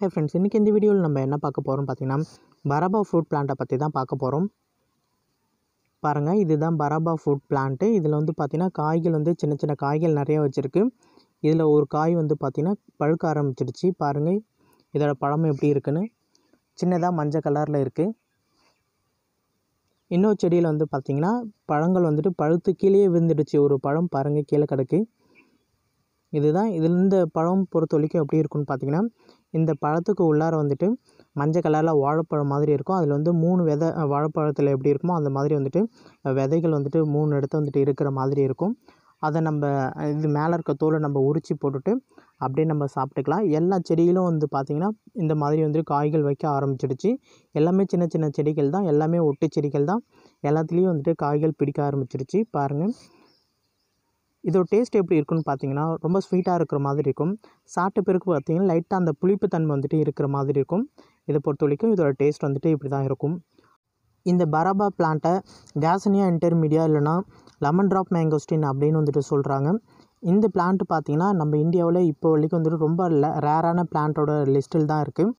hey friends இன்றைக்கி இந்த வீடியோவில் நம்ம என்ன பார்க்க போகிறோம் பார்த்திங்கன்னா பரபா ஃப்ரூட் பிளான்ட்டை பற்றி தான் பார்க்க போகிறோம் பாருங்கள் இதுதான் பரபா ஃப்ரூட் பிளான்ட்டு இதில் வந்து பார்த்திங்கன்னா காய்கள் வந்து சின்ன சின்ன காய்கள் நிறையா வச்சுருக்கு இதில் ஒரு காய் வந்து பார்த்திங்கன்னா பழுக்க ஆரம்பிச்சிருச்சு பாருங்கள் இதோட பழம் எப்படி இருக்குதுன்னு சின்னதாக மஞ்சள் கலரில் இருக்குது இன்னொரு செடியில் வந்து பார்த்திங்கன்னா பழங்கள் வந்துட்டு பழுத்து கீழே விழுந்துடுச்சு ஒரு பழம் பாருங்கள் கீழே கிடக்கு இதுதான் இதில் இந்த பழம் பொறுத்த வரைக்கும் எப்படி இருக்குன்னு பார்த்திங்கன்னா இந்த பழத்துக்கு உள்ளார வந்துட்டு மஞ்சள் கலரில் வாழைப்பழம் மாதிரி இருக்கும் அதில் வந்து மூணு விதை வாழைப்பழத்தில் எப்படி இருக்குமோ அந்த மாதிரி வந்துட்டு விதைகள் வந்துட்டு மூணு இடத்த வந்துட்டு இருக்கிற மாதிரி இருக்கும் அதை நம்ம இது மேலே இருக்க தோலை நம்ம உரித்து போட்டுட்டு அப்படியே நம்ம சாப்பிட்டுக்கலாம் எல்லா செடியிலும் வந்து பார்த்திங்கன்னா இந்த மாதிரி வந்துட்டு காய்கள் வைக்க ஆரம்பிச்சிடுச்சு எல்லாமே சின்ன சின்ன செடிகள் தான் எல்லாமே ஒட்டு செடிகள் தான் எல்லாத்துலேயும் வந்துட்டு காய்கள் பிடிக்க ஆரம்பிச்சிருச்சு பாருங்கள் இதோட டேஸ்ட் எப்படி இருக்குன்னு பார்த்தீங்கன்னா ரொம்ப ஸ்வீட்டாக இருக்கிற மாதிரி இருக்கும் சாப்பிட்ட பிறகு பார்த்தீங்கன்னா லைட்டாக அந்த புளிப்பு தன்மை வந்துட்டு இருக்கிற மாதிரி இருக்கும் இதை பொறுத்த வரைக்கும் இதோட டேஸ்ட் வந்துட்டு இப்படி தான் இருக்கும் இந்த பராபா பிளான்ட்டை கேசனியா இன்டர்மீடியா இல்லைனா லெமன் ட்ராப் மேங்கோஸ்டின் அப்படின்னு வந்துட்டு சொல்கிறாங்க இந்த பிளான்ட்டு பார்த்திங்கன்னா நம்ம இந்தியாவில் இப்போ வரைக்கும் வந்துட்டு ரொம்ப ரேரான பிளான்ட்டோட லிஸ்ட்டில் தான் இருக்குது